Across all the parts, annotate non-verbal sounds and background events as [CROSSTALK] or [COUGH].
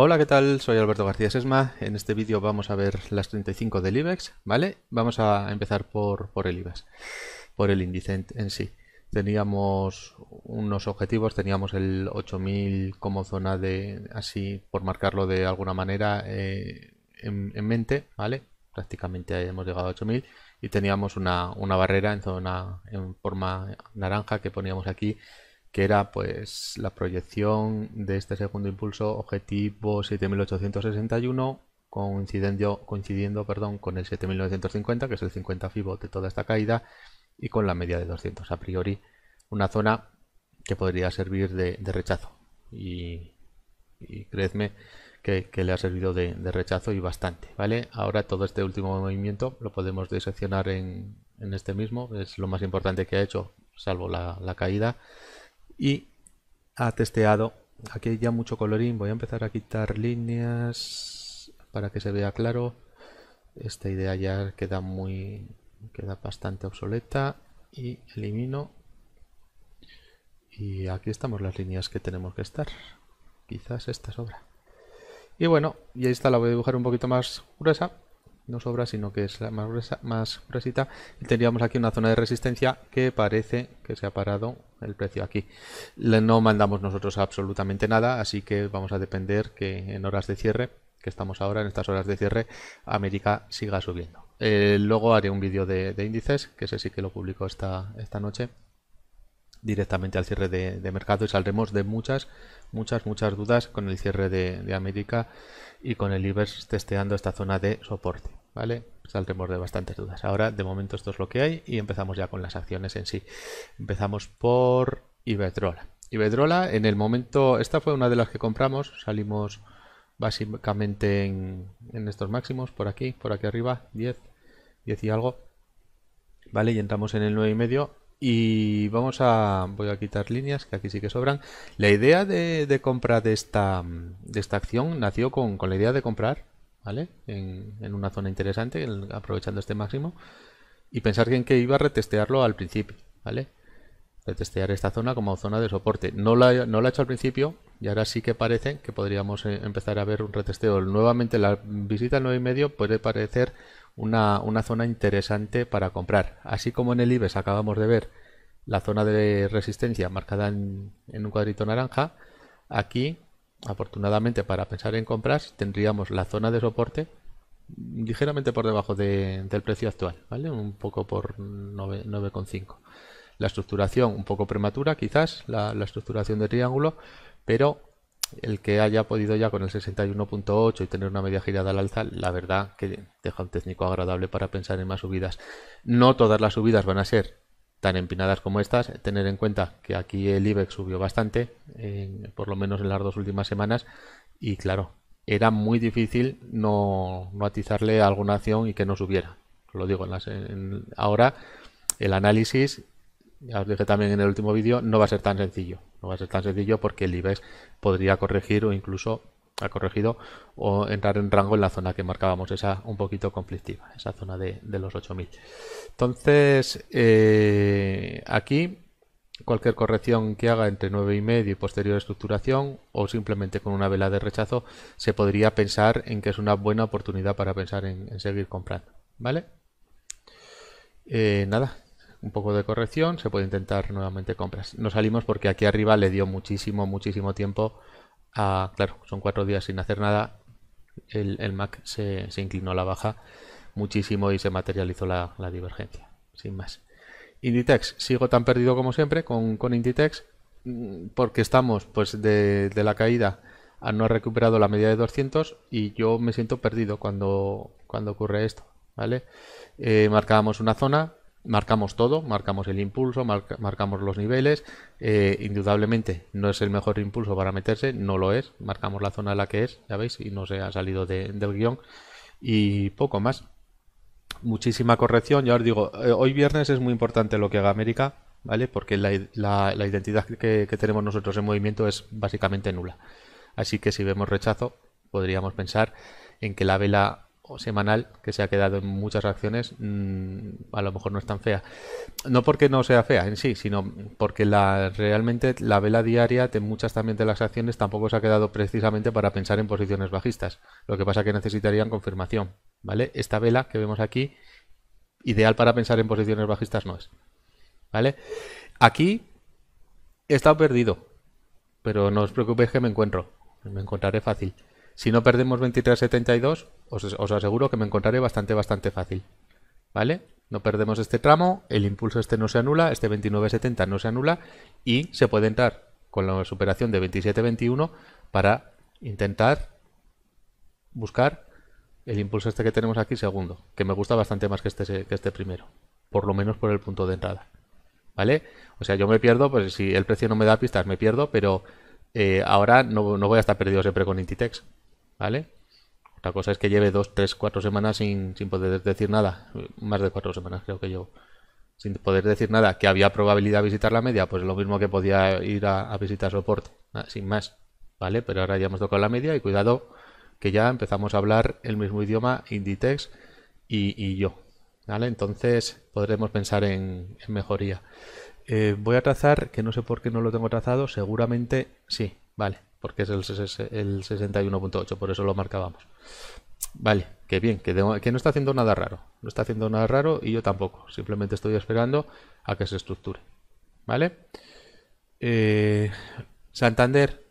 Hola, ¿qué tal? Soy Alberto García Sesma. En este vídeo vamos a ver las 35 del IBEX, ¿vale? Vamos a empezar por, por el IBEX, por el índice en, sí. Teníamos unos objetivos, teníamos el 8000 como zona de, así por marcarlo de alguna manera, eh, en, mente, ¿vale? Prácticamente hemos llegado a 8000 y teníamos una, una barrera en zona en forma naranja que poníamos aquí que era pues la proyección de este segundo impulso objetivo 7861 coincidiendo, coincidiendo perdón, con el 7950 que es el 50 fibo de toda esta caída y con la media de 200 a priori una zona que podría servir de, rechazo y, y, creedme que, le ha servido de, rechazo y bastante vale ahora todo este último movimiento lo podemos diseccionar en, en este mismo es lo más importante que ha hecho salvo la, la caída y ha testeado. Aquí ya mucho colorín. Voy a empezar a quitar líneas para que se vea claro. Esta idea ya queda muy queda bastante obsoleta y elimino. Y aquí estamos las líneas que tenemos que estar. Quizás esta sobra. Y bueno, y ahí está, la voy a dibujar un poquito más gruesa no sobra, sino que es la más, gruesa, más gruesita. Y tendríamos aquí una zona de resistencia que parece que se ha parado el precio aquí. No mandamos nosotros absolutamente nada, así que vamos a depender que en horas de cierre, que estamos ahora en estas horas de cierre, América siga subiendo. Eh, luego haré un vídeo de, índices, que ese sí que lo publico esta, esta noche directamente al cierre de, mercado y saldremos de muchas, muchas, muchas dudas con el cierre de, de América y con el IBEX testeando esta zona de soporte. ¿vale? Saldremos pues de bastantes dudas. Ahora, de momento, esto es lo que hay y empezamos ya con las acciones en sí. Empezamos por Iberdrola. Iberdrola, en el momento, esta fue una de las que compramos, salimos básicamente en, estos máximos, por aquí, por aquí arriba, 10, 10 y algo, ¿vale? Y entramos en el 9,5 y medio y vamos a voy a quitar líneas que aquí sí que sobran la idea de, compra de esta de esta acción nació con, con, la idea de comprar en, una zona interesante, aprovechando este máximo. Y pensar que en que iba a retestearlo al principio, ¿vale? Retestear esta zona como zona de soporte. No la, no la he hecho al principio y ahora sí que parece que podríamos eh, empezar a ver un retesteo. Nuevamente la visita al 9,5 puede parecer una, zona interesante para comprar. Así como en el IBEX acabamos de ver la zona de resistencia marcada en, en un cuadrito naranja, aquí afortunadamente para pensar en compras, tendríamos la zona de soporte ligeramente por debajo del precio actual, ¿vale? Un poco por 9,5. La estructuración un poco prematura, quizás, la, la, estructuración de triángulo, pero el que haya podido ya con el 61.8 y tener una media girada al alza, la verdad que deja un técnico agradable para pensar en más subidas. No todas las subidas van a ser tan empinadas como estas. Tener en cuenta que aquí el IBEX subió bastante, por lo menos en las dos últimas semanas, y claro, era muy difícil no, atizarle alguna acción y que no subiera. Lo digo, ahora el análisis, ya os dije también en el último vídeo, no va a ser tan sencillo. No va a ser tan sencillo porque el IBEX podría corregir o incluso ha corregido o entrar en rango en la zona que marcábamos, esa un poquito conflictiva, esa zona de, los 8000. Entonces, eh, aquí cualquier corrección que haga entre 9,5 y posterior estructuración o simplemente con una vela de rechazo, se podría pensar en que es una buena oportunidad para pensar en, seguir comprando. ¿Vale? Eh, nada, un poco de corrección, se puede intentar nuevamente compras. No salimos porque aquí arriba le dio muchísimo, muchísimo tiempo Ah, claro, son cuatro días sin hacer nada, el, MAC se, inclinó a la baja muchísimo y se materializó la, divergencia, sin más. Inditex, sigo tan perdido como siempre con, Inditex, mm, porque estamos pues de, la caída a no ha recuperado la media de 200 y yo me siento perdido cuando, cuando ocurre esto, ¿vale? Eh, marcábamos una zona, marcamos todo, marcamos el impulso, marcamos los niveles. Eh, indudablemente no es el mejor impulso para meterse, no lo es. Marcamos la zona en la que es, ya veis, y no se ha salido del guión. Y poco más. Muchísima corrección. Ya os digo, eh, hoy viernes es muy importante lo que haga América, ¿vale? Porque la, identidad que tenemos nosotros en movimiento es básicamente nula. Así que si vemos rechazo, podríamos pensar en que la vela semanal que se ha quedado en muchas acciones, mm, a lo mejor no es tan fea. No porque no sea fea en sí, sino porque la, realmente la vela diaria de muchas también de las acciones tampoco se ha quedado precisamente para pensar en posiciones bajistas. Lo que pasa que necesitarían confirmación. ¿Vale? Esta vela que vemos aquí, ideal para pensar en posiciones bajistas no es. ¿Vale? Aquí he estado perdido. Pero no os preocupéis que me encuentro. Me encontraré fácil. Si no perdemos 23.72, os, os aseguro que me encontraré bastante, bastante fácil. ¿Vale? No perdemos este tramo, el impulso este no se anula, este 29.70 no se anula y se puede entrar con la superación de 27.21 para intentar buscar el impulso este que tenemos aquí segundo, que me gusta bastante más que este, este primero, por lo menos por el punto de entrada. ¿Vale? O sea, yo me pierdo, pues si el precio no me da pistas, me pierdo, pero eh, ahora no, no voy a estar perdido siempre con Intitex. ¿Vale? Otra cosa es que lleve dos, tres, cuatro semanas sin, sin poder decir nada. Más de cuatro semanas creo que yo Sin poder decir nada. Que había probabilidad de visitar la media, pues lo mismo que podía ir a, visitar soporte. Sin más. ¿Vale? Pero ahora ya hemos tocado la media y cuidado que ya empezamos a hablar el mismo idioma Inditex y, yo. ¿Vale? Entonces podremos pensar en, mejoría. Eh, voy a trazar, que no sé por qué no lo tengo trazado, seguramente sí, vale porque es el, el 61.8, por eso lo marcábamos. Vale, que bien, que, no está haciendo nada raro. No está haciendo nada raro y yo tampoco. Simplemente estoy esperando a que se estructure. ¿Vale? Eh, Santander.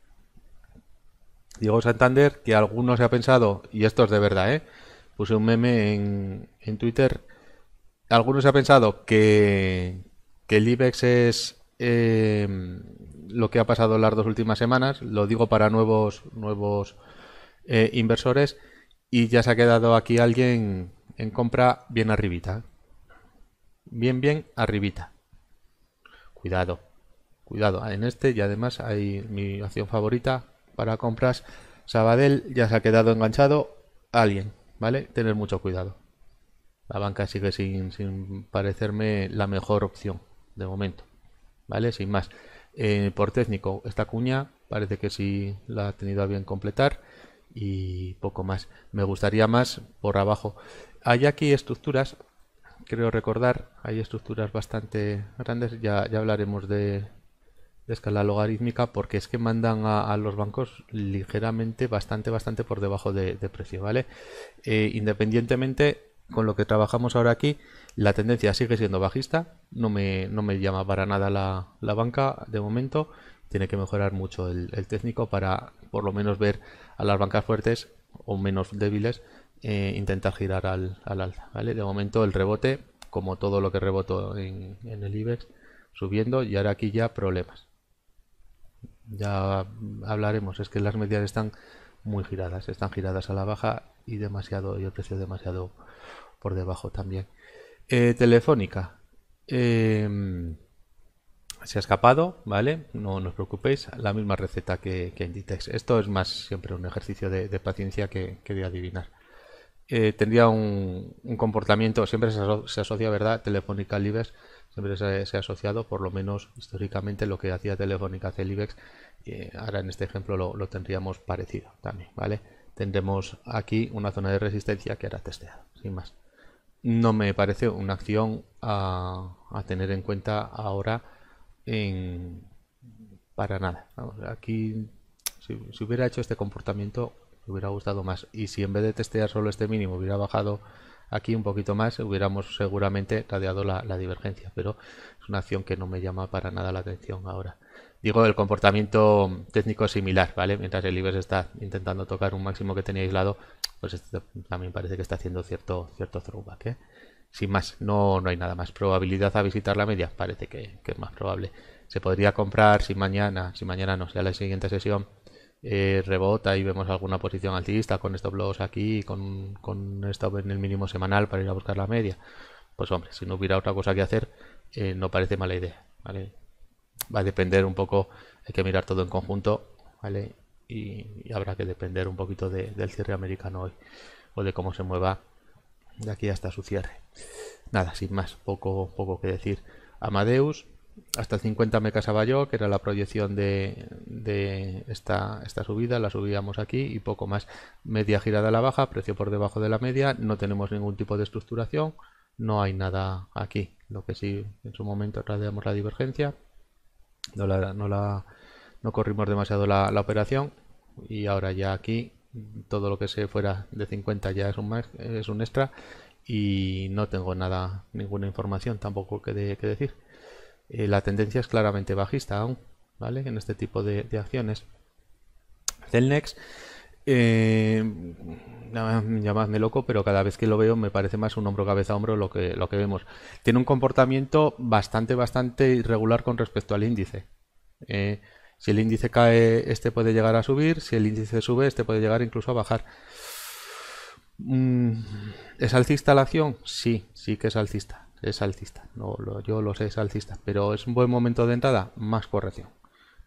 digo Santander, que algunos se ha pensado, y esto es de verdad, ¿eh? Puse un meme en, en Twitter. Algunos se ha pensado que, que el IBEX es eh, lo que ha pasado las dos últimas semanas, lo digo para nuevos, nuevos eh, inversores, y ya se ha quedado aquí alguien en compra bien arribita. Bien, bien arribita. Cuidado, cuidado. En este y además hay mi acción favorita para compras. Sabadell ya se ha quedado enganchado. Alguien, ¿vale? Tener mucho cuidado. La banca sigue sin, sin parecerme la mejor opción de momento. ¿Vale? Sin más. Eh, por técnico, esta cuña parece que sí la ha tenido a bien completar y poco más. Me gustaría más por abajo. Hay aquí estructuras, creo recordar, hay estructuras bastante grandes, ya, ya hablaremos de, escala logarítmica porque es que mandan a, los bancos ligeramente, bastante, bastante por debajo de, precio, ¿vale? Eh, independientemente con lo que trabajamos ahora aquí, la tendencia sigue siendo bajista. No me, no me llama para nada la, banca de momento. Tiene que mejorar mucho el, técnico para por lo menos ver a las bancas fuertes o menos débiles e intentar girar al, al alza. ¿vale? De momento el rebote, como todo lo que rebotó en, el IBEX, subiendo y ahora aquí ya problemas. Ya hablaremos, es que las medias están muy giradas, están giradas a la baja y demasiado y el precio demasiado por debajo también. Eh, telefónica. Em, se ha escapado, ¿vale? No, nos os preocupéis, la misma receta que, que Inditex. Esto es más siempre un ejercicio de, paciencia que, de adivinar. Eh, tendría un, comportamiento, siempre se, asocia, ¿verdad? Telefónica al siempre se, ha asociado, por lo menos históricamente, lo que hacía Telefónica hace eh, ahora en este ejemplo lo, lo, tendríamos parecido también, ¿vale? Tendremos aquí una zona de resistencia que era testeada, sin más no me parece una acción a, tener en cuenta ahora para nada. Aquí, si, hubiera hecho este comportamiento, me hubiera gustado más. Y si en vez de testear solo este mínimo hubiera bajado aquí un poquito más, hubiéramos seguramente radiado la divergencia. Pero es una acción que no me llama para nada la atención ahora digo el comportamiento técnico es similar, ¿vale? Mientras el IBEX está intentando tocar un máximo que tenía aislado, pues esto también parece que está haciendo cierto, cierto throwback, ¿eh? Sin más, no, no hay nada más. Probabilidad a visitar la media, parece que, es más probable. Se podría comprar si mañana, si mañana no, sea la siguiente sesión, eh, rebota y vemos alguna posición altista con estos blogs aquí, con, con stop en el mínimo semanal para ir a buscar la media. Pues hombre, si no hubiera otra cosa que hacer, eh, no parece mala idea, ¿vale? va a depender un poco, hay que mirar todo en conjunto, ¿vale? Y, habrá que depender un poquito del cierre americano hoy o de cómo se mueva de aquí hasta su cierre. Nada, sin más, poco, poco que decir. Amadeus, hasta 50 me casaba yo, que era la proyección de, de esta, esta, subida, la subíamos aquí y poco más. Media girada a la baja, precio por debajo de la media, no tenemos ningún tipo de estructuración, no hay nada aquí. Lo que sí en su momento tradeamos la divergencia, no la, no corrimos demasiado la, operación y ahora ya aquí todo lo que se fuera de 50 ya es un, es un extra y no tengo nada, ninguna información tampoco que, que decir. Eh, la tendencia es claramente bajista aún, ¿vale? En este tipo de, de acciones. Celnex eh, llamadme loco, pero cada vez que lo veo me parece más un hombro cabeza a hombro lo que, lo que vemos. Tiene un comportamiento bastante, bastante irregular con respecto al índice. Eh, si el índice cae, este puede llegar a subir. Si el índice sube, este puede llegar incluso a bajar. Mm, ¿Es alcista la acción? Sí, sí que es alcista. Es alcista. yo lo sé, es alcista. Pero es un buen momento de entrada, más corrección.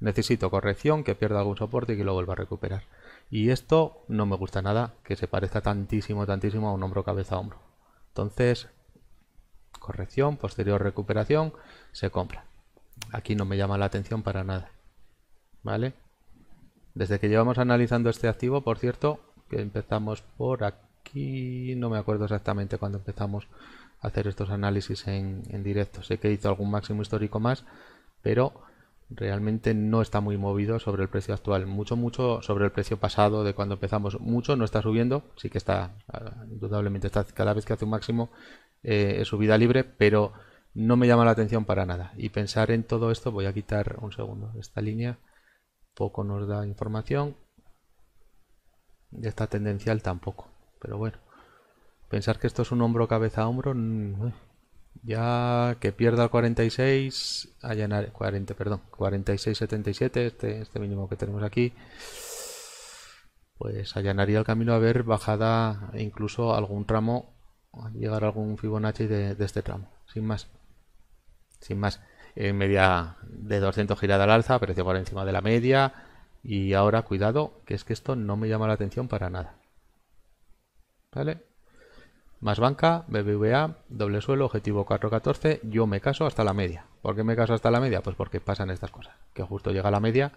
Necesito corrección, que pierda algún soporte y que lo vuelva a recuperar. Y esto no me gusta nada, que se parezca tantísimo, tantísimo a un hombro, cabeza, hombro. Entonces, corrección, posterior recuperación, se compra. Aquí no me llama la atención para nada. ¿Vale? Desde que llevamos analizando este activo, por cierto, que empezamos por aquí, no me acuerdo exactamente cuándo empezamos a hacer estos análisis en, en directo. Sé que hizo algún máximo histórico más, pero realmente no está muy movido sobre el precio actual. Mucho, mucho sobre el precio pasado de cuando empezamos. Mucho no está subiendo, sí que está, ah, indudablemente está cada vez que hace un máximo eh, es subida libre, pero no me llama la atención para nada. Y pensar en todo esto, voy a quitar un segundo esta línea, poco nos da información. De esta tendencial tampoco, pero bueno. Pensar que esto es un hombro cabeza a hombro, no mm, ya que pierda el 46, allanar 40, perdón, 46-77, este, este mínimo que tenemos aquí, pues allanaría el camino a ver bajada incluso algún tramo, llegar algún Fibonacci de, este tramo, sin más. Sin más. En media de 200 girada al alza, apareció por encima de la media. Y ahora, cuidado, que es que esto no me llama la atención para nada. ¿Vale? Más banca, BBVA, doble suelo, objetivo 414, yo me caso hasta la media. ¿Por qué me caso hasta la media? Pues porque pasan estas cosas, que justo llega la media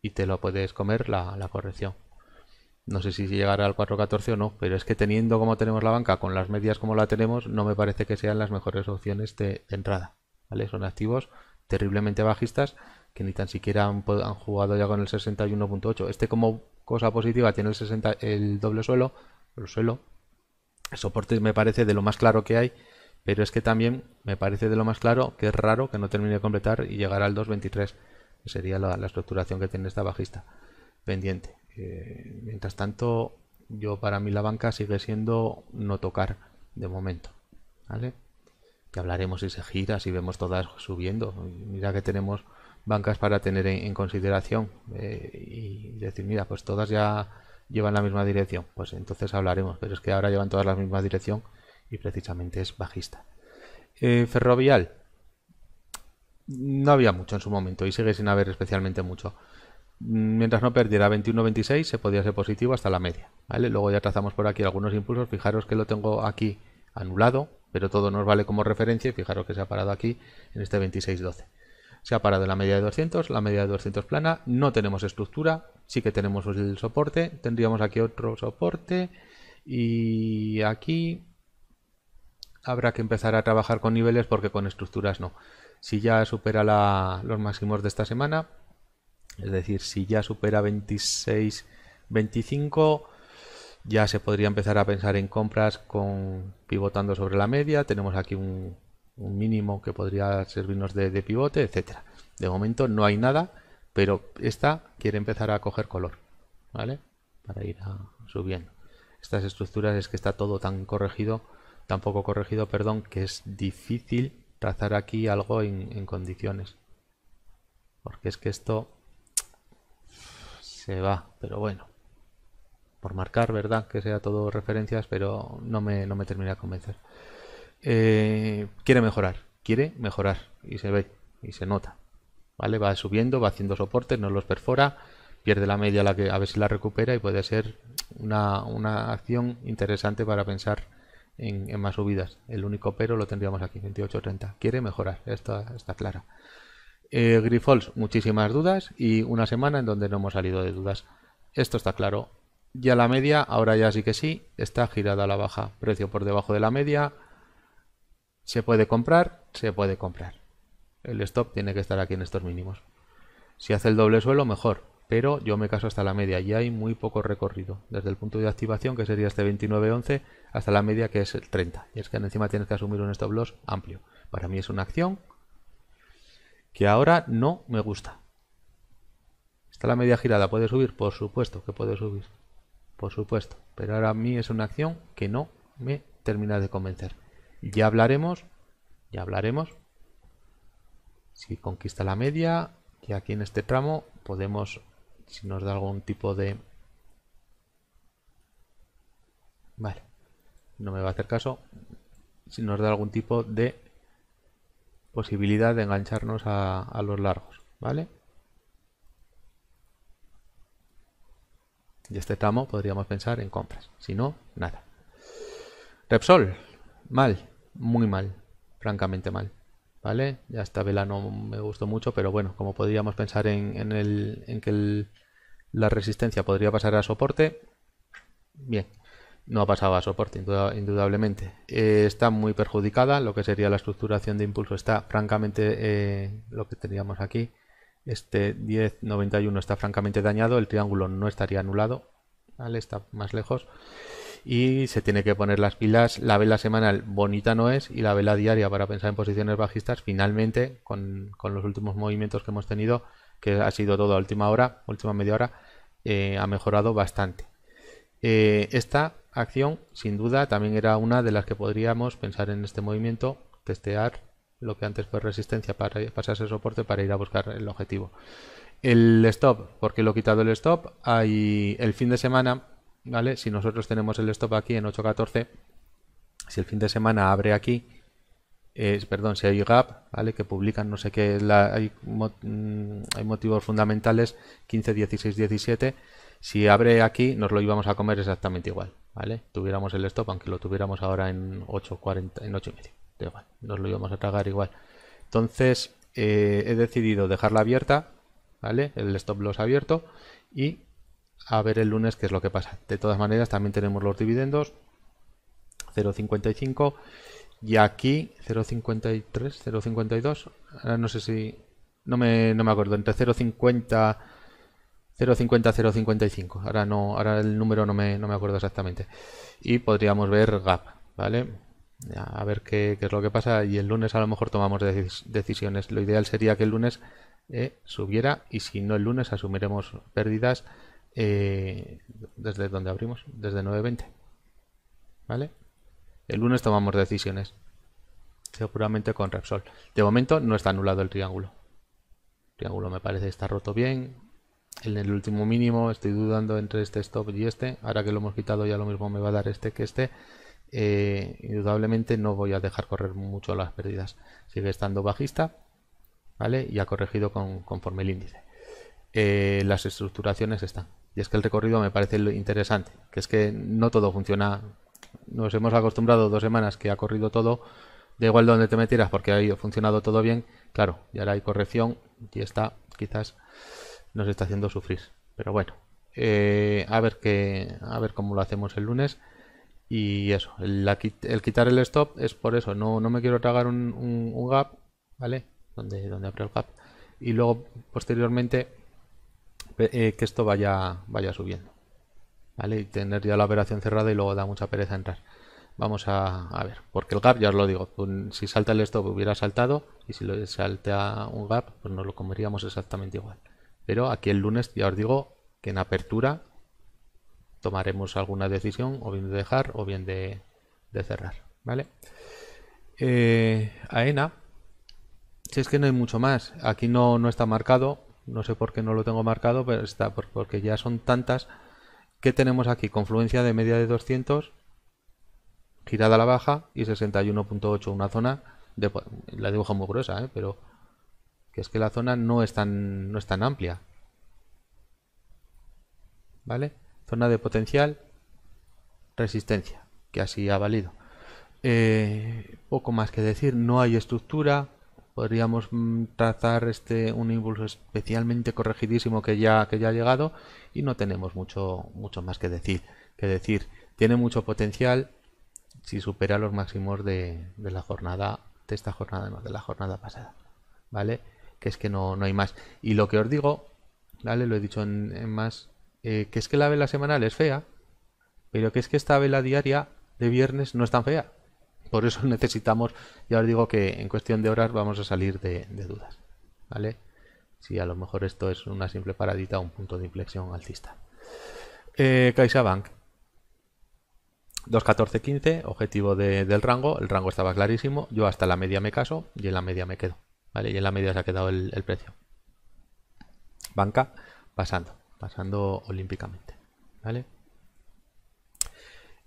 y te lo puedes comer la, corrección. No sé si llegará al 414 o no, pero es que teniendo como tenemos la banca, con las medias como la tenemos, no me parece que sean las mejores opciones de, entrada. ¿vale? Son activos terriblemente bajistas que ni tan siquiera han, jugado ya con el 61.8. Este como cosa positiva tiene el, 60, el doble suelo, el suelo soportes me parece de lo más claro que hay, pero es que también me parece de lo más claro que es raro que no termine de completar y llegar al 2.23, que sería la, estructuración que tiene esta bajista pendiente. mientras tanto, yo para mí la banca sigue siendo no tocar de momento, ¿vale? hablaremos si se gira, si vemos todas subiendo. Mira que tenemos bancas para tener en, consideración eh, y decir, mira, pues todas ya llevan la misma dirección, pues entonces hablaremos, pero es que ahora llevan todas la misma dirección y precisamente es bajista. Eh, ferrovial, no había mucho en su momento y sigue sin haber especialmente mucho. Mientras no perdiera 21-26 se podía ser positivo hasta la media, ¿vale? Luego ya trazamos por aquí algunos impulsos, fijaros que lo tengo aquí anulado, pero todo nos vale como referencia y fijaros que se ha parado aquí en este 26-12. Se ha parado la media de 200, la media de 200 plana, no tenemos estructura, sí que tenemos el soporte, tendríamos aquí otro soporte y aquí habrá que empezar a trabajar con niveles porque con estructuras no. Si ya supera los máximos de esta semana, es decir, si ya supera 26, 25 ya se podría empezar a pensar en compras con pivotando sobre la media. Tenemos aquí un, un mínimo que podría servirnos de, pivote, etcétera. De momento no hay nada, pero esta quiere empezar a coger color, ¿vale? Para ir a, ah, subiendo. Estas estructuras es que está todo tan corregido, tan poco corregido, perdón, que es difícil trazar aquí algo en, condiciones. Porque es que esto se va, pero bueno. Por marcar, ¿verdad? Que sea todo referencias, pero no me, no me termina de convencer. Eh, quiere mejorar, quiere mejorar y se ve y se nota. ¿Vale? Va subiendo, va haciendo soportes, no los perfora, pierde la media a, la que, a ver si la recupera y puede ser una, acción interesante para pensar en, más subidas. El único pero lo tendríamos aquí, 28.30. Quiere mejorar, esto está claro, Eh, muchísimas dudas y una semana en donde no hemos salido de dudas. Esto está claro. Ya la media, ahora ya sí que sí, está girada a la baja. Precio por debajo de la media, se puede comprar, se puede comprar. El stop tiene que estar aquí en estos mínimos. Si hace el doble suelo, mejor. Pero yo me caso hasta la media y hay muy poco recorrido. Desde el punto de activación, que sería este 29.11, hasta la media, que es el 30. Y es que encima tienes que asumir un stop loss amplio. Para mí es una acción que ahora no me gusta. Está la media girada. ¿Puede subir? Por supuesto que puede subir. Por supuesto. Pero ahora a mí es una acción que no me termina de convencer. Ya hablaremos, ya hablaremos. Si conquista la media, que aquí en este tramo podemos, si nos da algún tipo de... Vale, no me va a hacer caso. Si nos da algún tipo de posibilidad de engancharnos a, los largos, ¿vale? Y este tramo podríamos pensar en compras. Si no, nada. Repsol, mal muy mal, francamente mal. ¿Vale? Ya esta vela no me gustó mucho, pero bueno, como podríamos pensar en, en, el, en que el, la resistencia podría pasar a soporte, bien, no ha pasado a soporte, indudablemente. Eh, está muy perjudicada, lo que sería la estructuración de impulso está francamente, eh, lo que teníamos aquí, este 1091 está francamente dañado, el triángulo no estaría anulado, está más lejos y se tiene que poner las pilas. La vela semanal bonita no es y la vela diaria para pensar en posiciones bajistas finalmente con, con los últimos movimientos que hemos tenido, que ha sido todo a última hora, última media hora, eh, ha mejorado bastante. Eh, esta acción sin duda también era una de las que podríamos pensar en este movimiento, testear lo que antes fue resistencia para pasarse el soporte para ir a buscar el objetivo. El stop, porque lo he quitado el stop, hay el fin de semana ¿vale? Si nosotros tenemos el stop aquí en 8.14, si el fin de semana abre aquí, eh, perdón, si hay gap, ¿vale? Que publican no sé qué, la, mm, hay, motivos fundamentales, 15, 16, 17, si abre aquí nos lo íbamos a comer exactamente igual, ¿vale? Tuviéramos el stop, aunque lo tuviéramos ahora en 8.40, en 8 nos lo íbamos a tragar igual. Entonces eh, he decidido dejarla abierta, ¿vale? El stop loss abierto y a ver el lunes qué es lo que pasa. De todas maneras, también tenemos los dividendos, 0,55 y aquí 0,53, 0,52, ahora no sé si, no me, no me acuerdo, entre 0,50... 0,50, 0,55. Ahora no, ahora el número no me, no me acuerdo exactamente. Y podríamos ver gap, ¿vale? A ver qué, es lo que pasa. Y el lunes a lo mejor tomamos decisiones. Lo ideal sería que el lunes eh, subiera y si no el lunes asumiremos pérdidas eh, desde donde abrimos, desde 9.20. ¿Vale? El lunes tomamos decisiones, seguramente con Repsol. De momento no está anulado el triángulo. El triángulo me parece está roto bien. En el último mínimo estoy dudando entre este stop y este. Ahora que lo hemos quitado ya lo mismo me va a dar este que este. Eh, indudablemente no voy a dejar correr mucho las pérdidas. Sigue estando bajista, ¿vale? Y ha corregido con, conforme el índice. Eh, las estructuraciones están y es que el recorrido me parece interesante, que es que no todo funciona. Nos hemos acostumbrado dos semanas que ha corrido todo, da igual donde te metieras porque ha funcionado todo bien, claro, y ahora hay corrección y está, quizás nos está haciendo sufrir. Pero bueno, eh, a, ver qué a ver cómo lo hacemos el lunes. Y eso, el, quitar el stop es por eso, no, no me quiero tragar un, gap, ¿vale? Donde, donde el gap. Y luego, posteriormente, eh, que esto vaya, vaya subiendo. ¿Vale? Y tener ya la operación cerrada y luego da mucha pereza entrar. Vamos a, ver, porque el gap, ya os lo digo, si salta el stop hubiera saltado y si lo salta un gap, pues nos lo comeríamos exactamente igual. Pero aquí el lunes ya os digo que en apertura tomaremos alguna decisión, o bien de dejar o bien de, cerrar. ¿Vale? Eh, AENA, si es que no hay mucho más, aquí no, no está marcado, no sé por qué no lo tengo marcado, pero está, porque ya son tantas. ¿Qué tenemos aquí? Confluencia de media de 200, girada a la baja y 61.8, una zona, de, la dibujo muy gruesa, ¿eh? pero que es que la zona no es tan, no es tan amplia. ¿Vale? Zona de potencial, resistencia, que así ha valido. Eh, poco más que decir, no hay estructura, podríamos mm, trazar este un impulso especialmente corregidísimo que ya que ya ha llegado y no tenemos mucho mucho más que decir que decir tiene mucho potencial si supera los máximos de, la jornada de esta jornada no de la jornada pasada vale que es que no, no hay más y lo que os digo vale lo he dicho en, más eh, que es que la vela semanal es fea pero que es que esta vela diaria de viernes no es tan fea por eso [LAUGHS] necesitamos, ya os digo que en cuestión de horas vamos a salir de, dudas. ¿Vale? Si a lo mejor esto es una simple paradita, un punto de inflexión altista. Eh, CaixaBank. 2.14.15, objetivo del rango. El rango estaba clarísimo. Yo hasta la media me caso y en la media me quedo. Y en la media se ha quedado el, precio. Banca, pasando. Pasando olímpicamente. ¿Vale?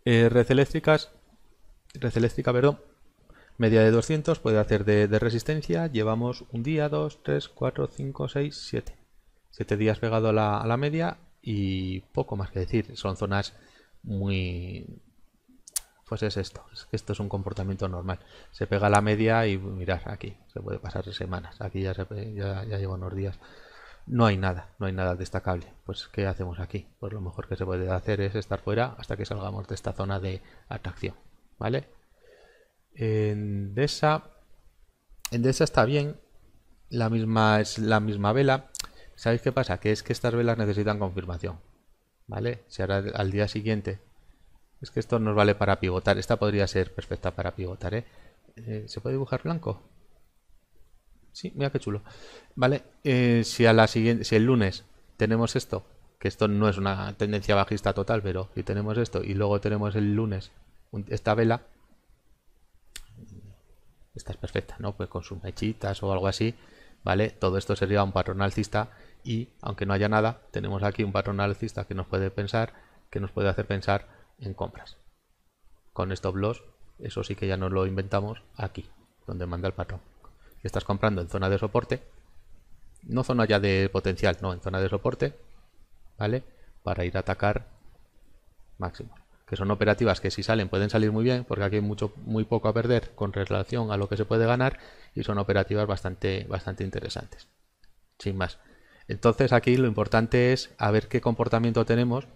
Eh, red eléctricas, red eléctrica, perdón, media de 200, puede hacer de, resistencia, llevamos un día, dos, tres, cuatro, cinco, seis, siete. Siete días pegado a la, media y poco más que decir, son zonas muy... Pues es esto, es que esto es un comportamiento normal. Se pega a la media y mirar aquí, se puede pasar semanas, aquí ya, ya, ya lleva unos días no hay nada, no hay nada destacable. Pues, ¿qué hacemos aquí? Pues lo mejor que se puede hacer es estar fuera hasta que salgamos de esta zona de atracción. ¿vale? en esa está bien, la misma, es la misma vela. ¿Sabéis qué pasa? Que es que estas velas necesitan confirmación, ¿vale? Si ahora al día siguiente... Es que esto nos vale para pivotar, esta podría ser perfecta para pivotar, ¿eh? Eh, se puede dibujar blanco? Sí, mira qué chulo. Vale, eh, si, a la siguiente, si el lunes tenemos esto, que esto no es una tendencia bajista total, pero si tenemos esto y luego tenemos el lunes esta vela, esta es perfecta, ¿no? Pues con sus mechitas o algo así, ¿vale? Todo esto sería un patrón alcista y aunque no haya nada, tenemos aquí un patrón alcista que nos puede pensar, que nos puede hacer pensar en compras. Con stop loss, eso sí que ya nos lo inventamos aquí, donde manda el patrón. estás comprando en zona de soporte, no zona ya de potencial, no, en zona de soporte, ¿vale? Para ir a atacar máximos que son operativas que si salen pueden salir muy bien, porque aquí hay mucho, muy poco a perder con relación a lo que se puede ganar, y son operativas bastante, bastante interesantes. Sin más. Entonces aquí lo importante es a ver qué comportamiento tenemos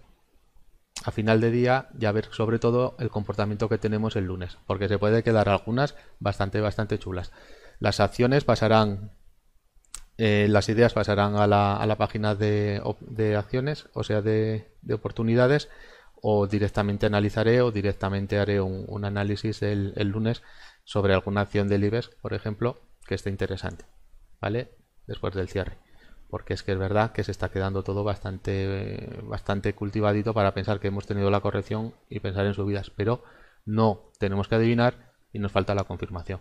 a final de día y a ver sobre todo el comportamiento que tenemos el lunes, porque se puede quedar algunas bastante, bastante chulas. Las acciones pasarán, eh, las ideas pasarán a la, a página de, acciones, o sea, de, de oportunidades o directamente analizaré o directamente haré un, análisis el, lunes sobre alguna acción del IBEX, por ejemplo, que esté interesante, ¿vale? Después del cierre. Porque es que es verdad que se está quedando todo bastante, bastante cultivadito para pensar que hemos tenido la corrección y pensar en subidas, pero no, tenemos que adivinar y nos falta la confirmación,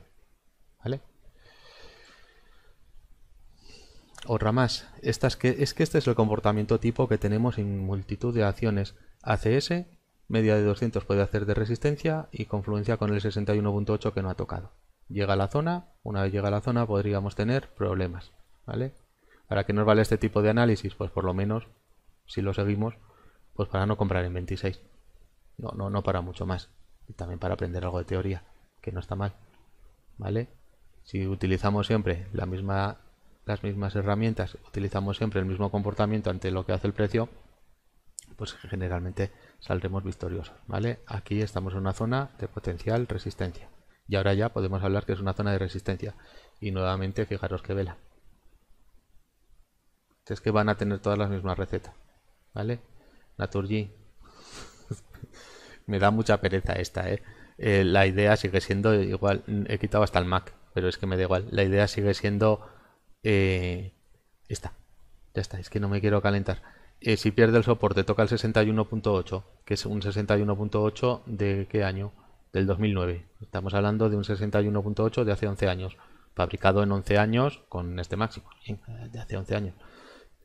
¿vale? Otra más, Estas que, es que este es el comportamiento tipo que tenemos en multitud de acciones ACS, media de 200 puede hacer de resistencia y confluencia con el 61.8 que no ha tocado. Llega a la zona, una vez llega a la zona podríamos tener problemas, ¿vale? ¿Para qué nos vale este tipo de análisis? Pues por lo menos, si lo seguimos, pues para no comprar en 26. No, no, no para mucho más. Y también para aprender algo de teoría, que no está mal, ¿vale? Si utilizamos siempre la misma, las mismas herramientas, utilizamos siempre el mismo comportamiento ante lo que hace el precio, pues generalmente saldremos victoriosos, ¿vale? Aquí estamos en una zona de potencial resistencia. Y ahora ya podemos hablar que es una zona de resistencia. Y nuevamente, fijaros que vela. Es que van a tener todas las mismas recetas, ¿vale? Naturgy. [LAUGHS] Me da mucha pereza esta, ¿eh? ¿eh? la idea sigue siendo igual, he quitado hasta el Mac, pero es que me da igual, la idea sigue siendo eh, esta, ya está, es que no me quiero calentar. Eh, si pierde el soporte, toca el 61.8, que es un 61.8 de qué año? Del 2009. Estamos hablando de un 61.8 de hace 11 años, fabricado en 11 años con este máximo, de hace 11 años.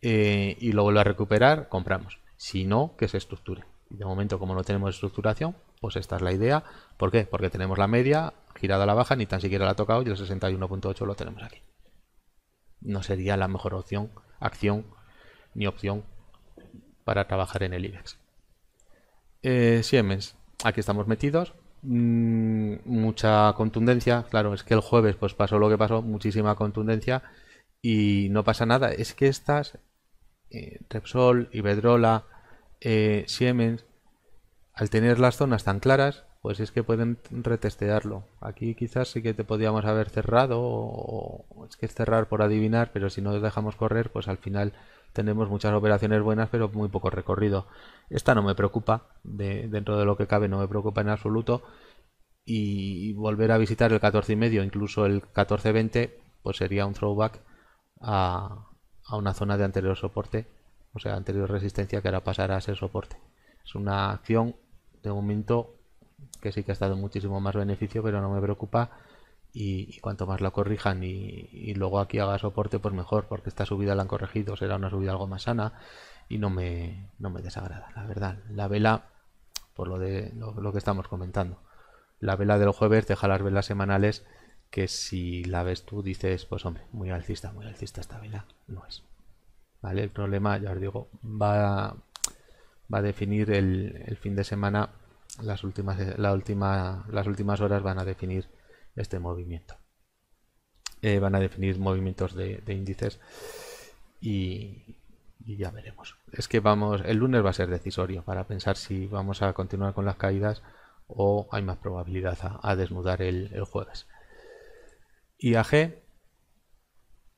Eh, y lo vuelve a recuperar, compramos. Si no, que se estructure. De momento, como no tenemos estructuración, pues esta es la idea. ¿Por qué? Porque tenemos la media girada a la baja, ni tan siquiera la ha tocado y el 61.8 lo tenemos aquí. No sería la mejor opción, acción ni opción para trabajar en el IBEX. Eh, Siemens, aquí estamos metidos. Mm, mucha contundencia, claro, es que el jueves pues pasó lo que pasó, muchísima contundencia y no pasa nada. Es que estas, eh, Repsol, Ibedrola, eh, Siemens, al tener las zonas tan claras, pues es que pueden retestearlo. Aquí quizás sí que te podíamos haber cerrado, o es que es cerrar por adivinar, pero si no dejamos correr, pues al final tenemos muchas operaciones buenas, pero muy poco recorrido. Esta no me preocupa, dentro de lo que cabe no me preocupa en absoluto. Y volver a visitar el 14,5, incluso el 14,20, pues sería un throwback a, a una zona de anterior soporte, o sea, anterior resistencia que ahora pasará a ser soporte. Es una acción de momento que sí que ha estado muchísimo más beneficio, pero no me preocupa y, cuanto más la corrijan y, luego aquí haga soporte, pues mejor, porque esta subida la han corregido, será una subida algo más sana y no me, no me desagrada, la verdad. La vela, por lo, de, lo, que estamos comentando, la vela del jueves deja las velas semanales que si la ves tú dices, pues hombre, muy alcista, muy alcista esta vela, no es. ¿Vale? El problema, ya os digo, va, a, va a definir el, fin de semana, las últimas, la última, las últimas horas van a definir este movimiento. Eh, van a definir movimientos de, índices y, ya veremos. Es que vamos, el lunes va a ser decisorio para pensar si vamos a continuar con las caídas o hay más probabilidad a, desnudar el, el jueves. IAG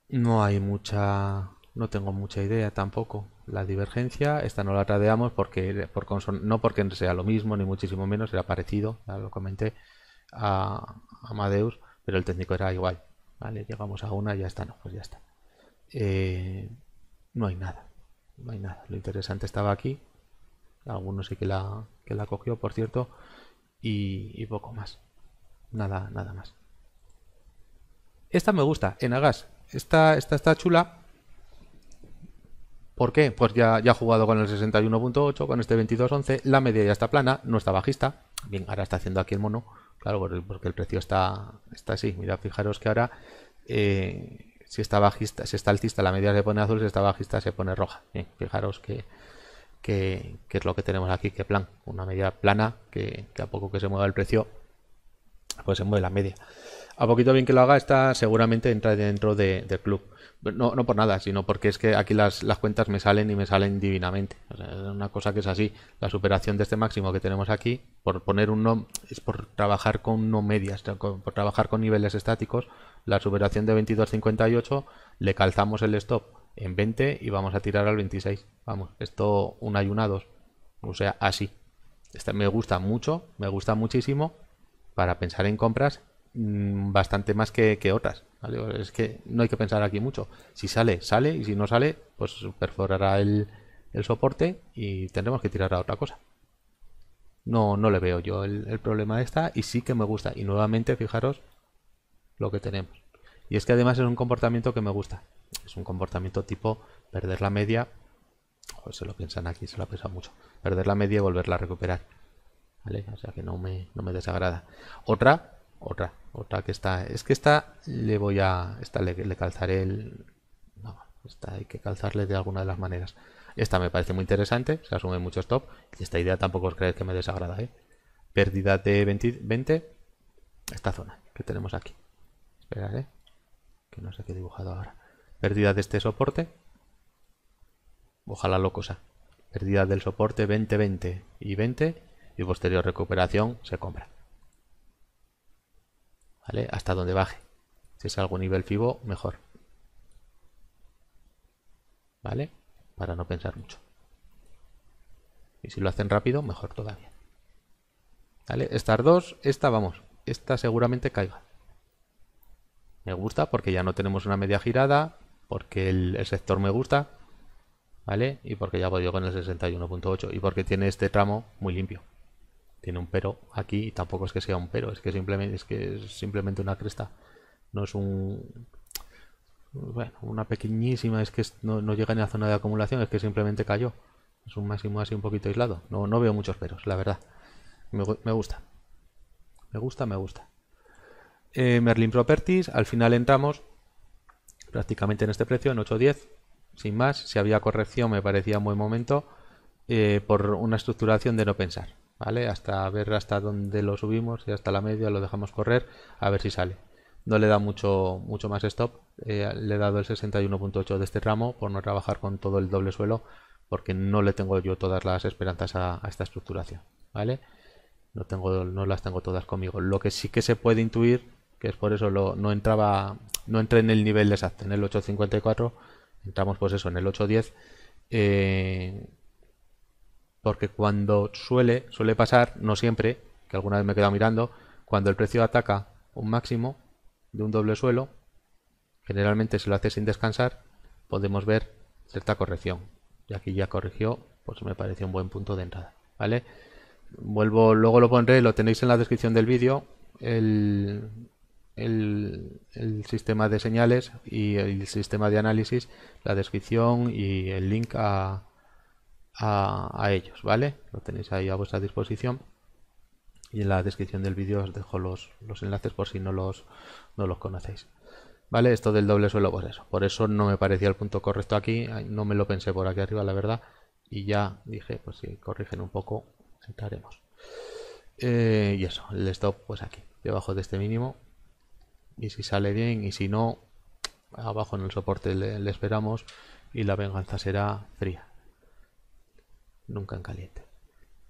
no hay mucha no tengo mucha idea tampoco. La divergencia, esta no la tradeamos porque por no porque sea lo mismo, ni muchísimo menos, era parecido, ya lo comenté, a Amadeus, pero el técnico era igual. Vale, llegamos a una, ya está, no, pues ya está. Eh, no hay nada, no hay nada. Lo interesante estaba aquí. Algunos sí que la, que la cogió, por cierto, y, poco más. Nada, nada más. Esta me gusta, en Agas. Esta, esta está chula. ¿Por qué? Pues ya, ya ha jugado con el 61.8, con este 22.11. La media ya está plana, no está bajista. Bien, ahora está haciendo aquí el mono. Claro, porque el precio está, está así. Mira, fijaros que ahora eh, si está bajista, si está altista la media se pone azul, si está bajista se pone roja. fijaros que, es lo que tenemos aquí, que plan, una media plana que, a poco que se mueva el precio, pues se mueve la media. A poquito bien que lo haga, está seguramente entra dentro del club. No, no por nada, sino porque es que aquí las, cuentas me salen y me salen divinamente. es una cosa que es así. La superación de este máximo que tenemos aquí, por poner un no, es por trabajar con no medias, por trabajar con niveles estáticos, la superación de 22.58 le calzamos el stop en 20 y vamos a tirar al 26. Vamos, esto un ayunados. O sea, así. Este me gusta mucho, me gusta muchísimo para pensar en compras Mm, bastante más que, otras. Es que no hay que pensar aquí mucho. Si sale, sale, y si no sale, pues perforará el, soporte y tendremos que tirar a otra cosa. No, no le veo yo el, problema de esta y sí que me gusta. Y nuevamente, fijaros lo que tenemos. Y es que además es un comportamiento que me gusta. Es un comportamiento tipo perder la media. se lo piensan aquí, se lo piensa mucho. Perder la media y volverla a recuperar. O sea que no me, no me desagrada. Otra, otra. Otra que está. Es que esta le voy a. Esta le, calzaré el. No, esta hay que calzarle de alguna de las maneras. Esta me parece muy interesante, se asume mucho stop. Y esta idea tampoco os creéis que me desagrada, ¿eh? Pérdida de 20, 20, Esta zona que tenemos aquí. Esperad, ¿eh? Que no sé qué he dibujado ahora. Pérdida de este soporte. Ojalá locosa. Pérdida del soporte 20, 20 y 20. Y posterior recuperación se compra. ¿vale? Hasta donde baje. Si es algún nivel FIBO, mejor. ¿Vale? Para no pensar mucho. Y si lo hacen rápido, mejor todavía. ¿Vale? Estas dos, esta vamos, esta seguramente caiga. Me gusta porque ya no tenemos una media girada, porque el, el sector me gusta, ¿vale? Y porque ya voy yo con el 61.8 y porque tiene este tramo muy limpio tiene un pero aquí y tampoco es que sea un pero, es que simplemente es que es simplemente una cresta. No es un bueno, una pequeñísima, es que no, llega ni a la zona de acumulación, es que simplemente cayó. Es un máximo así un poquito aislado. No, no veo muchos peros, la verdad. Me, gusta. Me gusta, me gusta. Eh, Merlin Properties, al final entramos prácticamente en este precio, en 8.10. Sin más, si había corrección me parecía un buen momento eh, por una estructuración de no pensar. ¿vale? Hasta ver hasta dónde lo subimos y hasta la media lo dejamos correr a ver si sale. No le da mucho, mucho más stop, eh, le he dado el 61.8 de este ramo por no trabajar con todo el doble suelo porque no le tengo yo todas las esperanzas a, esta estructuración, ¿vale? No, tengo, no las tengo todas conmigo. Lo que sí que se puede intuir, que es por eso no entraba, no entré en el nivel exacto, en el 854, entramos pues eso, en el 810, porque cuando suele, suele pasar, no siempre, que alguna vez me he quedado mirando, cuando el precio ataca un máximo de un doble suelo, generalmente se lo hace sin descansar, podemos ver cierta corrección. Y aquí ya corrigió, pues me parece un buen punto de entrada, ¿vale? Vuelvo, luego lo pondré, lo tenéis en la descripción del vídeo, el, el, sistema de señales y el sistema de análisis, la descripción y el link a, a, ellos, ¿vale? Lo tenéis ahí a vuestra disposición. Y en la descripción del vídeo os dejo los, enlaces por si no los, no los conocéis. ¿Vale? Esto del doble suelo, pues eso. Por eso no me parecía el punto correcto aquí. No me lo pensé por aquí arriba, la verdad. Y ya dije, pues si corrigen un poco, entraremos. Eh, y eso, el stop, pues aquí, debajo de este mínimo. Y si sale bien, y si no, abajo en el soporte le esperamos. Y la venganza será fría nunca en caliente.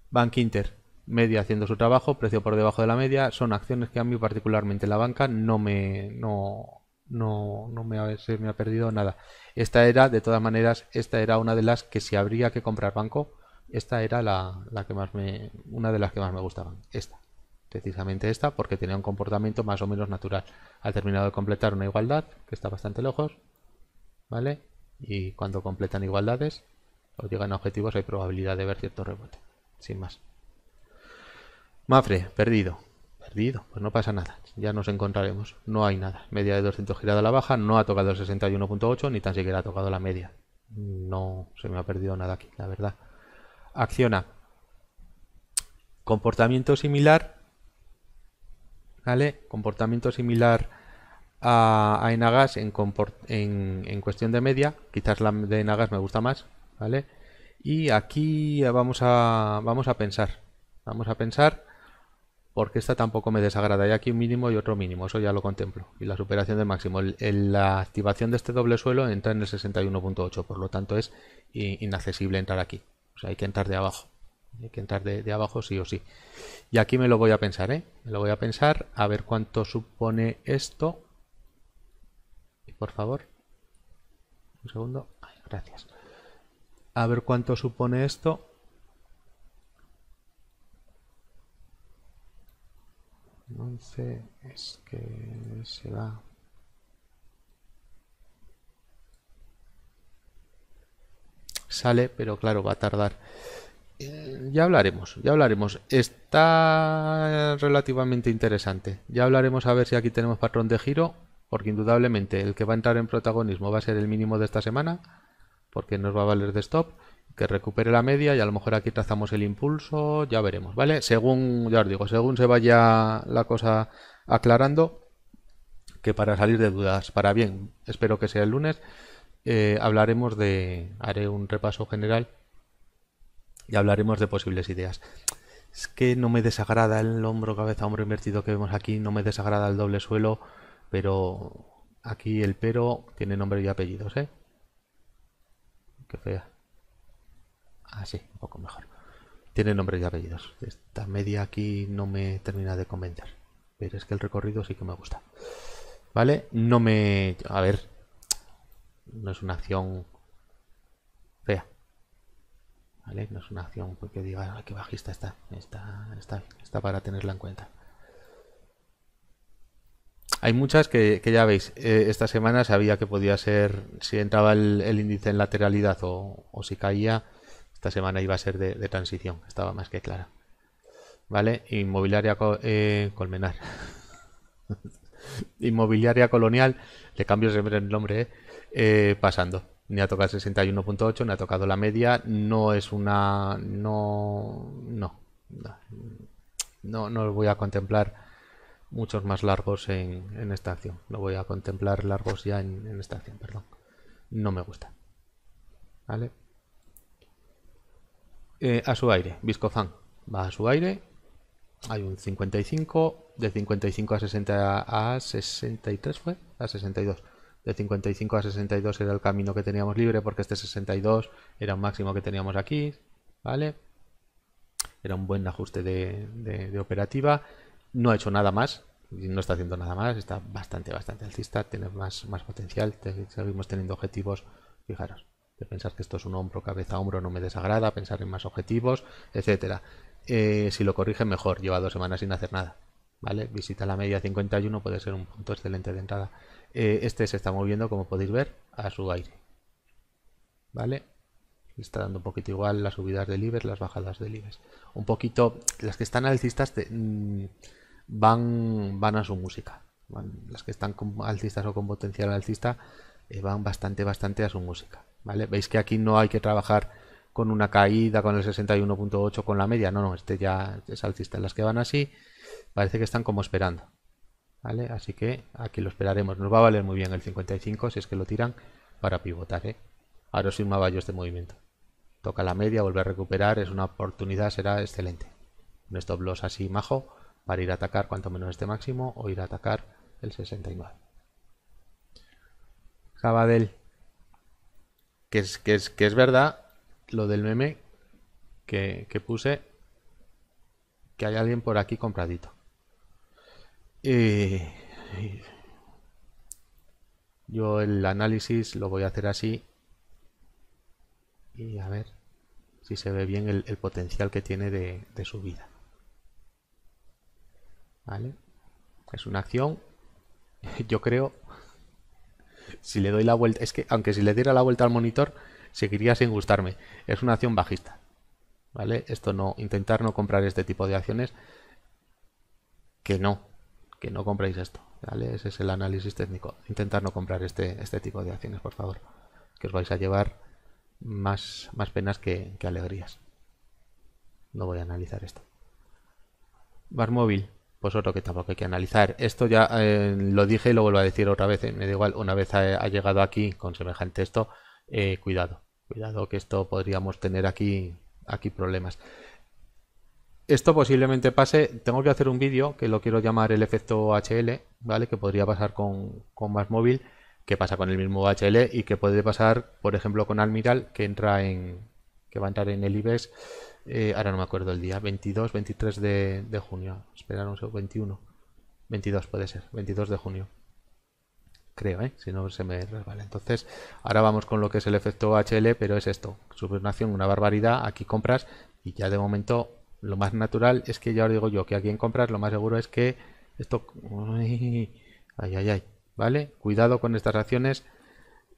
Bank Inter, media haciendo su trabajo, precio por debajo de la media, son acciones que a mí particularmente la banca no me no no, no me, ha, me ha perdido nada. Esta era, de todas maneras, esta era una de las que si habría que comprar banco, esta era la, la que más me, una de las que más me gustaban, esta precisamente esta, porque tenía un comportamiento más o menos natural. Ha terminado de completar una igualdad, que está bastante lejos, ¿vale? Y cuando completan igualdades, llegan a objetivos hay probabilidad de ver cierto rebote, sin más. Mafre, perdido. Perdido, pues no pasa nada, ya nos encontraremos, no hay nada. Media de 200 girada a la baja, no ha tocado el 61.8 ni tan siquiera ha tocado la media. No se me ha perdido nada aquí, la verdad. Acciona. Comportamiento similar, ¿vale? Comportamiento similar a, Enagas en, en, en, cuestión de media. Quizás la de Enagas me gusta más, ¿vale? Y aquí vamos a, vamos a pensar, vamos a pensar porque esta tampoco me desagrada. Hay aquí un mínimo y otro mínimo, eso ya lo contemplo. Y la superación del máximo. la activación de este doble suelo entra en el 61.8, por lo tanto es inaccesible entrar aquí. O sea, hay que entrar de abajo. Hay que entrar de, abajo sí o sí. Y aquí me lo voy a pensar, ¿eh? Me lo voy a pensar a ver cuánto supone esto. Y por favor, un segundo. gracias. A ver cuánto supone esto. es que se va. Sale, pero claro, va a tardar. Eh, ya hablaremos, ya hablaremos. Está relativamente interesante. Ya hablaremos a ver si aquí tenemos patrón de giro, porque indudablemente el que va a entrar en protagonismo va a ser el mínimo de esta semana porque nos va a valer de stop que recupere la media y a lo mejor aquí trazamos el impulso, ya veremos, ¿vale? Según, ya os digo, según se vaya la cosa aclarando, que para salir de dudas, para bien, espero que sea el lunes, eh, hablaremos de, haré un repaso general y hablaremos de posibles ideas. Es que no me desagrada el hombro, cabeza, hombro invertido que vemos aquí, no me desagrada el doble suelo, pero aquí el pero tiene nombre y apellidos, ¿eh? qué fea. Así, ah, un poco mejor. Tiene nombre y apellidos. Esta media aquí no me termina de convencer. Pero es que el recorrido sí que me gusta. ¿Vale? No me... A ver. No es una acción fea. ¿Vale? No es una acción porque diga, ah, que bajista está. Está, está, está para tenerla en cuenta. Hay muchas que, ya veis, eh, esta semana sabía que podía ser, si entraba el, índice en lateralidad o, si caía, esta semana iba a ser de, transición, estaba más que clara. ¿Vale? Inmobiliaria eh, Colmenar. [LAUGHS] Inmobiliaria Colonial, le cambio siempre el nombre, eh, pasando ni ha tocado 61.8, ni ha tocado la media, no es una no no no, no voy a contemplar muchos más largos en, esta acción. No voy a contemplar largos ya en, esta acción, perdón. No me gusta. ¿Vale? Eh, a su aire, Viscofan va a su aire. Hay un 55, de 55 a 60 a 63 fue, a 62. De 55 a 62 era el camino que teníamos libre porque este 62 era un máximo que teníamos aquí, ¿vale? Era un buen ajuste de operativa. No ha hecho nada más, no está haciendo nada más, está bastante, bastante alcista, tiene más, más potencial, seguimos teniendo objetivos, fijaros, de pensar que esto es un hombro, cabeza, hombro, no me desagrada, pensar en más objetivos, etcétera. Eh, si lo corrige mejor, lleva dos semanas sin hacer nada. ¿Vale? Visita la media 51, puede ser un punto excelente de entrada. Eh, este se está moviendo, como podéis ver, a su aire. ¿Vale? Está dando un poquito igual las subidas de libres, las bajadas de libres. Un poquito, las que están alcistas, te, mm, van, van a su música. las que están con altistas o con potencial altista, eh, van bastante, bastante a su música. ¿vale? Veis que aquí no hay que trabajar con una caída, con el 61.8, con la media. No, no, este ya es altista, Las que van así parece que están como esperando. ¿Vale? Así que aquí lo esperaremos. Nos va a valer muy bien el 55 si es que lo tiran para pivotar. ¿eh? Ahora os un yo este movimiento. Toca la media, vuelve a recuperar, es una oportunidad, será excelente. Un stop así majo para ir a atacar cuanto menos este máximo o ir a atacar el 69. Jabadel, que es, que es, que es verdad lo del meme que, puse, que hay alguien por aquí compradito. yo el análisis lo voy a hacer así y a ver si se ve bien el, potencial que tiene de, de subida. ¿Vale? Es una acción, [LAUGHS] yo creo, si le doy la vuelta, es que aunque si le diera la vuelta al monitor, seguiría sin gustarme. Es una acción bajista. ¿Vale? Esto no, intentar no comprar este tipo de acciones, que no, que no compréis esto. ¿Vale? Ese es el análisis técnico. Intentar no comprar este, este tipo de acciones, por favor. Que os vais a llevar más, más penas que, que alegrías. No voy a analizar esto. Bar móvil pues otro que tampoco hay que analizar. Esto ya eh, lo dije y lo vuelvo a decir otra vez, eh, me da igual, una vez ha, llegado aquí con semejante esto, eh, cuidado, cuidado que esto podríamos tener aquí, aquí problemas. Esto posiblemente pase, tengo que hacer un vídeo que lo quiero llamar el efecto HL, ¿vale? Que podría pasar con, con más móvil, que pasa con el mismo HL y que puede pasar, por ejemplo, con Almiral, que entra en que va a entrar en el IBEX eh, ahora no me acuerdo el día, 22, 23 de, junio. Esperar 21. 22 puede ser, 22 de junio. Creo, ¿eh? si no se me resbala. Entonces, ahora vamos con lo que es el efecto HL, pero es esto: Subvención, una barbaridad. Aquí compras y ya de momento lo más natural es que ya os digo yo que aquí en compras lo más seguro es que esto. Ay, ay, ay, ¿vale? Cuidado con estas acciones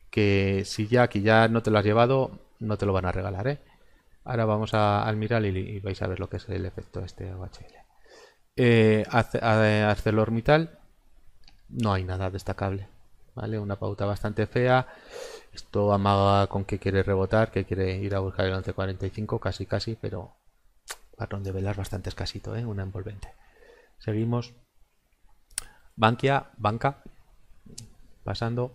que si ya aquí ya no te lo has llevado, no te lo van a regalar, ¿eh? Ahora vamos a, al Miral y, vais a ver lo que es el efecto este OHL. Eh, ArcelorMittal no hay nada destacable. ¿Vale? Una pauta bastante fea. Esto amaga con que quiere rebotar, que quiere ir a buscar el 1145, casi casi, pero patrón de velas bastante escasito, ¿eh? una envolvente. Seguimos. Bankia, banca. Pasando.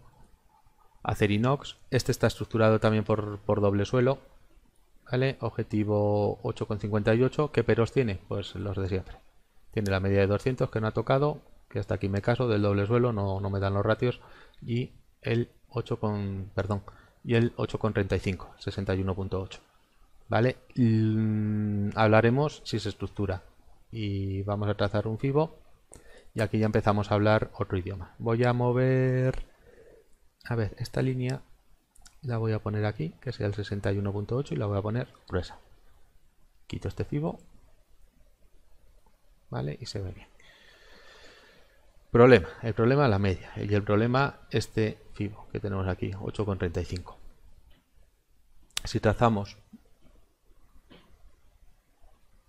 Acerinox. Este está estructurado también por, por doble suelo. ¿Vale? Objetivo 8,58. ¿Qué peros tiene? Pues los de siempre. Tiene la media de 200 que no ha tocado, que hasta aquí me caso, del doble suelo, no, me dan los ratios. Y el 8, perdón, y el 8,35, 61.8. ¿Vale? Mm, hablaremos si se estructura. Y vamos a trazar un FIBO. Y aquí ya empezamos a hablar otro idioma. Voy a mover... A ver, esta línea la voy a poner aquí, que sea el 61.8 y la voy a poner gruesa. Quito este fibo, ¿vale? Y se ve bien. Problema, el problema es la media y el problema este fibo que tenemos aquí, 8,35. Si trazamos,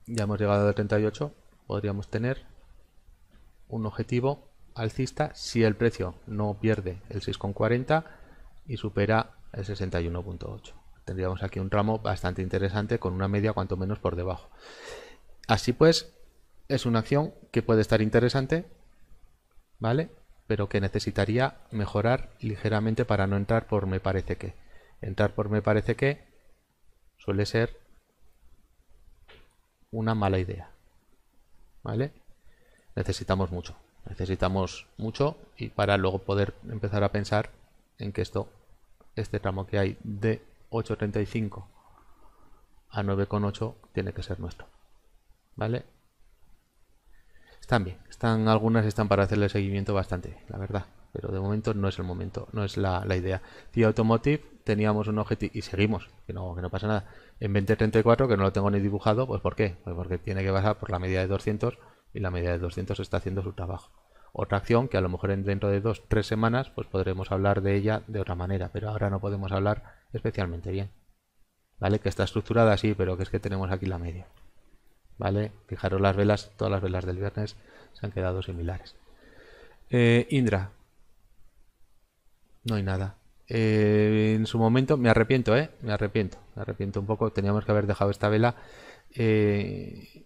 ya hemos llegado al 38, podríamos tener un objetivo alcista si el precio no pierde el 6,40 y supera el 61.8. Tendríamos aquí un ramo bastante interesante con una media cuanto menos por debajo. Así pues, es una acción que puede estar interesante, ¿vale? Pero que necesitaría mejorar ligeramente para no entrar por me parece que. Entrar por me parece que suele ser una mala idea, ¿vale? Necesitamos mucho, necesitamos mucho y para luego poder empezar a pensar en que esto este tramo que hay de 8.35 a 9.8 tiene que ser nuestro. ¿Vale? Están bien, están, algunas están para hacerle seguimiento bastante, la verdad. Pero de momento no es el momento, no es la, idea. Si Automotive teníamos un objetivo y seguimos, que no, que no pasa nada. En 2034, que no lo tengo ni dibujado, pues ¿por qué? Pues porque tiene que pasar por la media de 200 y la media de 200 está haciendo su trabajo otra acción que a lo mejor dentro de dos, tres semanas, pues podremos hablar de ella de otra manera, pero ahora no podemos hablar especialmente bien. ¿Vale? Que está estructurada así, pero que es que tenemos aquí la media. ¿Vale? Fijaros las velas, todas las velas del viernes se han quedado similares. Eh, Indra. No hay nada. Eh, en su momento, me arrepiento, ¿eh? Me arrepiento, me arrepiento un poco. Teníamos que haber dejado esta vela. Eh,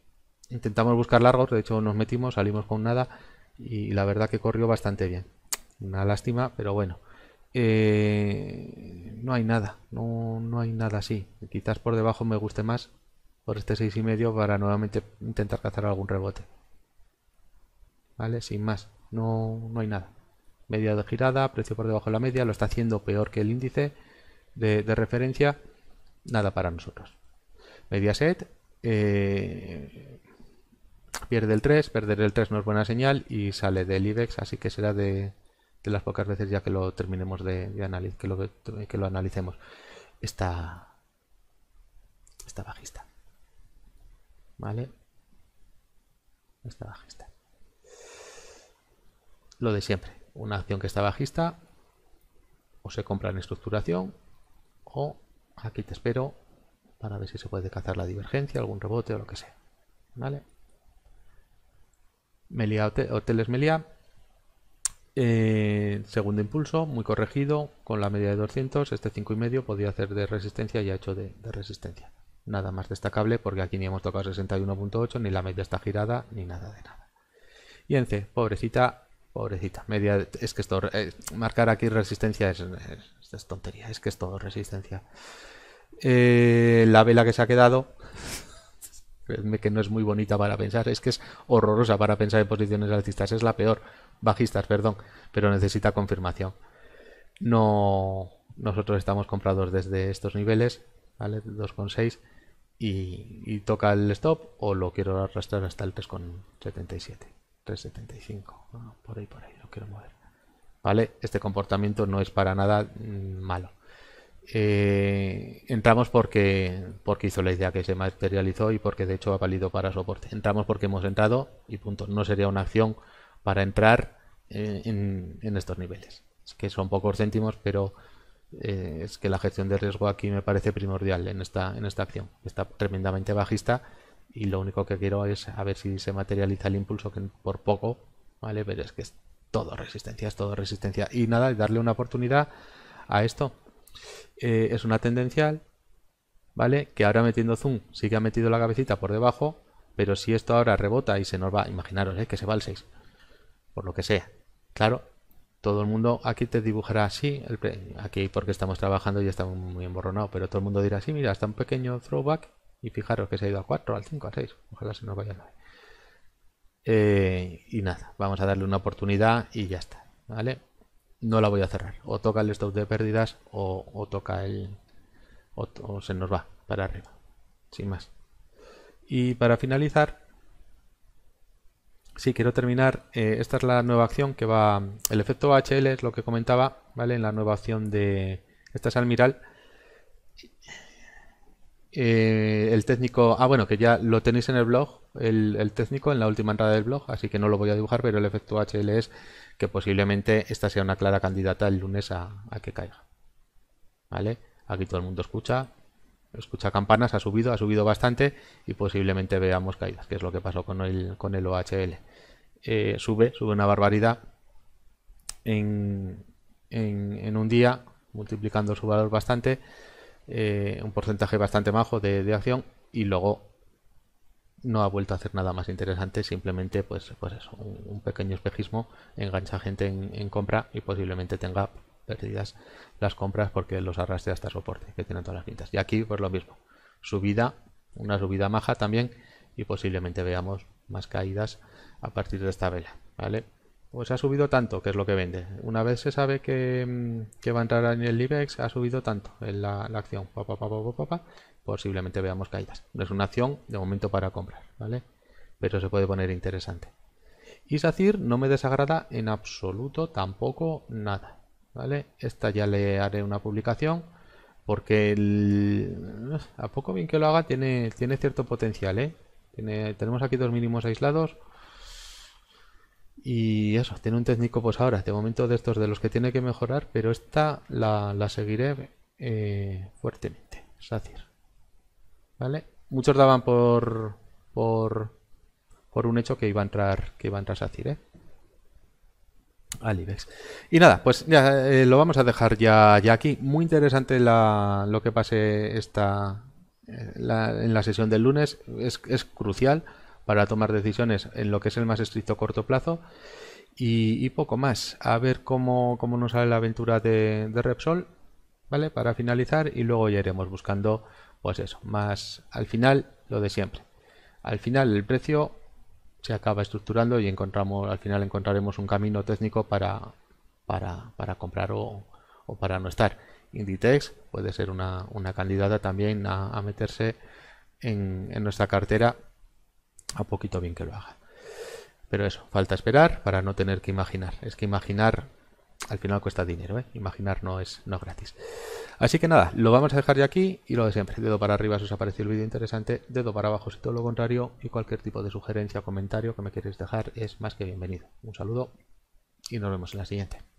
intentamos buscar largos, de hecho nos metimos, salimos con nada y la verdad que corrió bastante bien. Una lástima, pero bueno. Eh, no hay nada, no, hay nada así. Quizás por debajo me guste más por este 6,5 para nuevamente intentar cazar algún rebote. ¿Vale? Sin más, no, no hay nada. Media de girada, precio por debajo de la media, lo está haciendo peor que el índice de, referencia. Nada para nosotros. set. eh, pierde el 3, perder el 3 no es buena señal y sale del IBEX, así que será de, las pocas veces ya que lo terminemos de, analizar, que lo, que lo analicemos. está esta bajista. ¿Vale? Esta bajista. Lo de siempre. Una acción que está bajista o se compra en estructuración o aquí te espero para ver si se puede cazar la divergencia, algún rebote o lo que sea. ¿Vale? Melia Hoteles Melia, eh, segundo impulso, muy corregido, con la media de 200, este 5,5 podía hacer de resistencia y ha hecho de, resistencia. Nada más destacable porque aquí ni hemos tocado 61.8, ni la media está girada, ni nada de nada. Y en C, pobrecita, pobrecita, media, es que esto, eh, marcar aquí resistencia es, tontería, es que es todo resistencia. Eh, la vela que se ha quedado, que no es muy bonita para pensar, es que es horrorosa para pensar en posiciones alcistas, es la peor, bajistas, perdón, pero necesita confirmación. No, nosotros estamos comprados desde estos niveles, ¿vale? 2,6 y, toca el stop o lo quiero arrastrar hasta el 3,77, 3,75, por ahí, por ahí, lo quiero mover. ¿Vale? Este comportamiento no es para nada mm, malo. Eh, entramos porque, porque hizo la idea que se materializó y porque de hecho ha valido para soporte. Entramos porque hemos entrado y punto. No sería una acción para entrar eh, en, estos niveles. Es que son pocos céntimos, pero eh, es que la gestión de riesgo aquí me parece primordial en esta, en esta acción. Está tremendamente bajista y lo único que quiero es a ver si se materializa el impulso que por poco, ¿vale? Pero es que es todo resistencia, es todo resistencia. Y nada, darle una oportunidad a esto. Eh, es una tendencial, ¿vale? Que ahora metiendo zoom sí que ha metido la cabecita por debajo, pero si esto ahora rebota y se nos va, imaginaros, ¿eh? que se va al 6, por lo que sea. Claro, todo el mundo aquí te dibujará así, aquí porque estamos trabajando y estamos muy emborronados, pero todo el mundo dirá, así, mira, está un pequeño throwback y fijaros que se ha ido a 4, al 5, al 6, ojalá se nos vaya a eh, y nada, vamos a darle una oportunidad y ya está, ¿vale? no la voy a cerrar. O toca el stop de pérdidas o, toca el... O, se nos va para arriba. Sin más. Y para finalizar, Sí, quiero terminar. Eh, esta es la nueva acción que va. El efecto HL es lo que comentaba, ¿vale? En la nueva acción de. Esta es Almiral. Eh, el técnico. Ah, bueno, que ya lo tenéis en el blog, el, el técnico, en la última entrada del blog, así que no lo voy a dibujar, pero el efecto HL es que posiblemente esta sea una clara candidata el lunes a, que caiga. ¿Vale? Aquí todo el mundo escucha, escucha campanas, ha subido, ha subido bastante y posiblemente veamos caídas, que es lo que pasó con el, con el OHL. Eh, sube, sube una barbaridad en, un día, multiplicando su valor bastante, eh, un porcentaje bastante majo de, de acción y luego no ha vuelto a hacer nada más interesante, simplemente pues, pues un, pequeño espejismo, engancha gente en, compra y posiblemente tenga perdidas las compras porque los arrastra hasta soporte que tienen todas las pintas. Y aquí pues lo mismo, subida, una subida maja también y posiblemente veamos más caídas a partir de esta vela, ¿vale? Pues ha subido tanto, que es lo que vende. Una vez se sabe que, mm, va a entrar en el IBEX, ha subido tanto en la, acción, posiblemente veamos caídas. No es una acción de momento para comprar, ¿vale? Pero se puede poner interesante. Y SACIR no me desagrada en absoluto, tampoco nada, ¿vale? Esta ya le haré una publicación porque a poco bien que lo haga tiene, tiene cierto potencial, ¿eh? tenemos aquí dos mínimos aislados. Y eso, tiene un técnico pues ahora, de momento de estos de los que tiene que mejorar, pero esta la, seguiré eh, fuertemente. SACIR. Muchos daban por, por, un hecho que iba a entrar, que a entrar SACIR, ¿eh? al Y nada, pues ya eh, lo vamos a dejar ya, aquí. Muy interesante lo que pase esta, eh, en la sesión del lunes. Es, crucial para tomar decisiones en lo que es el más estricto corto plazo. Y, poco más. A ver cómo, nos sale la aventura de, Repsol, ¿vale? Para finalizar y luego ya iremos buscando pues eso, más al final lo de siempre. Al final el precio se acaba estructurando y encontramos, al final encontraremos un camino técnico para, comprar o, para no estar. Inditex puede ser una, candidata también a, meterse en, nuestra cartera a poquito bien que lo haga. Pero eso, falta esperar para no tener que imaginar. Es que imaginar al final cuesta dinero, ¿eh? imaginar no es, no es gratis. Así que nada, lo vamos a dejar ya aquí y lo de siempre. Dedo para arriba si os ha parecido el vídeo interesante, dedo para abajo si todo lo contrario y cualquier tipo de sugerencia o comentario que me queréis dejar es más que bienvenido. Un saludo y nos vemos en la siguiente.